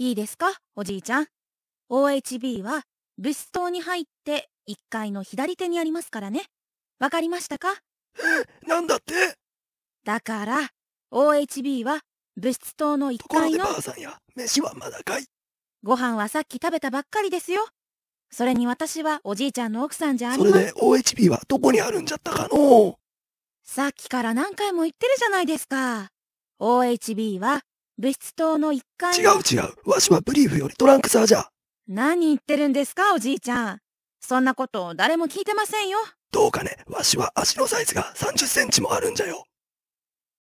いいですか、おじいちゃん。OHB は物質棟に入って1階の左手にありますからね。わかりましたかえ、なんだってだから、OHB は物質棟の1階の。ところでばあさんや、飯はまだかいご飯はさっき食べたばっかりですよ。それに私はおじいちゃんの奥さんじゃありません。それで OHB はどこにあるんじゃったかのさっきから何回も言ってるじゃないですか。OHB は物質棟の一階違う違うわしはブリーフよりトランクサーじゃ何言ってるんですかおじいちゃんそんなこと誰も聞いてませんよどうかねわしは足のサイズが30センチもあるんじゃよ